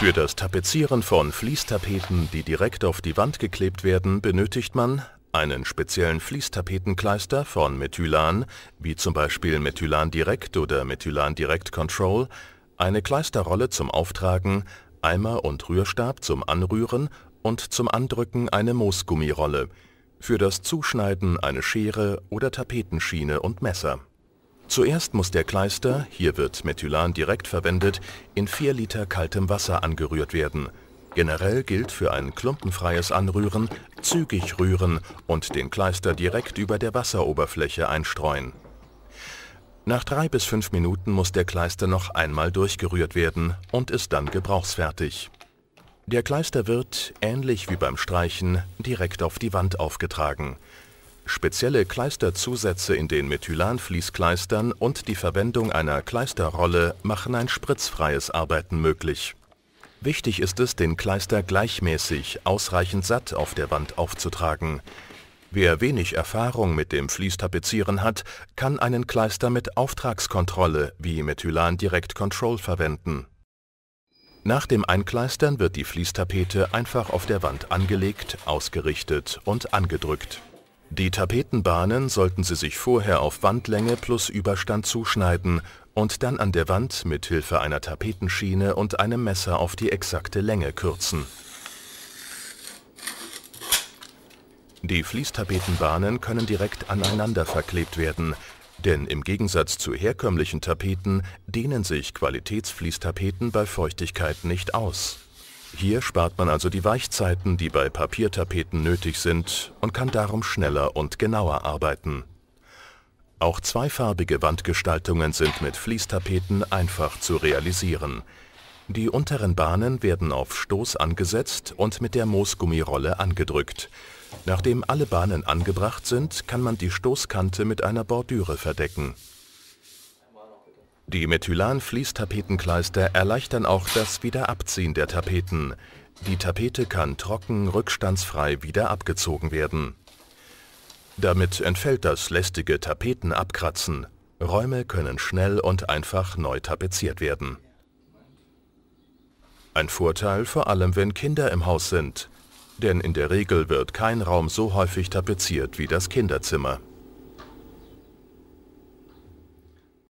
Für das Tapezieren von Fließtapeten, die direkt auf die Wand geklebt werden, benötigt man einen speziellen Fließtapetenkleister von Methylan, wie zum Beispiel Methylan Direct oder Methylan Direct Control, eine Kleisterrolle zum Auftragen, Eimer und Rührstab zum Anrühren und zum Andrücken eine Moosgummirolle, für das Zuschneiden eine Schere oder Tapetenschiene und Messer. Zuerst muss der Kleister, hier wird Methylan direkt verwendet, in 4 Liter kaltem Wasser angerührt werden. Generell gilt für ein klumpenfreies Anrühren, zügig rühren und den Kleister direkt über der Wasseroberfläche einstreuen. Nach drei bis fünf Minuten muss der Kleister noch einmal durchgerührt werden und ist dann gebrauchsfertig. Der Kleister wird, ähnlich wie beim Streichen, direkt auf die Wand aufgetragen spezielle Kleisterzusätze in den Methylanfließkleistern und die Verwendung einer Kleisterrolle machen ein spritzfreies Arbeiten möglich. Wichtig ist es, den Kleister gleichmäßig, ausreichend satt auf der Wand aufzutragen. Wer wenig Erfahrung mit dem Fließtapezieren hat, kann einen Kleister mit Auftragskontrolle wie Methylan Direct Control verwenden. Nach dem Einkleistern wird die Fließtapete einfach auf der Wand angelegt, ausgerichtet und angedrückt. Die Tapetenbahnen sollten Sie sich vorher auf Wandlänge plus Überstand zuschneiden und dann an der Wand mit Hilfe einer Tapetenschiene und einem Messer auf die exakte Länge kürzen. Die Fließtapetenbahnen können direkt aneinander verklebt werden, denn im Gegensatz zu herkömmlichen Tapeten dehnen sich Qualitätsfließtapeten bei Feuchtigkeit nicht aus. Hier spart man also die Weichzeiten, die bei Papiertapeten nötig sind und kann darum schneller und genauer arbeiten. Auch zweifarbige Wandgestaltungen sind mit Fließtapeten einfach zu realisieren. Die unteren Bahnen werden auf Stoß angesetzt und mit der Moosgummirolle angedrückt. Nachdem alle Bahnen angebracht sind, kann man die Stoßkante mit einer Bordüre verdecken. Die Methylan-Fließtapetenkleister erleichtern auch das Wiederabziehen der Tapeten. Die Tapete kann trocken rückstandsfrei wieder abgezogen werden. Damit entfällt das lästige Tapetenabkratzen. Räume können schnell und einfach neu tapeziert werden. Ein Vorteil vor allem, wenn Kinder im Haus sind. Denn in der Regel wird kein Raum so häufig tapeziert wie das Kinderzimmer.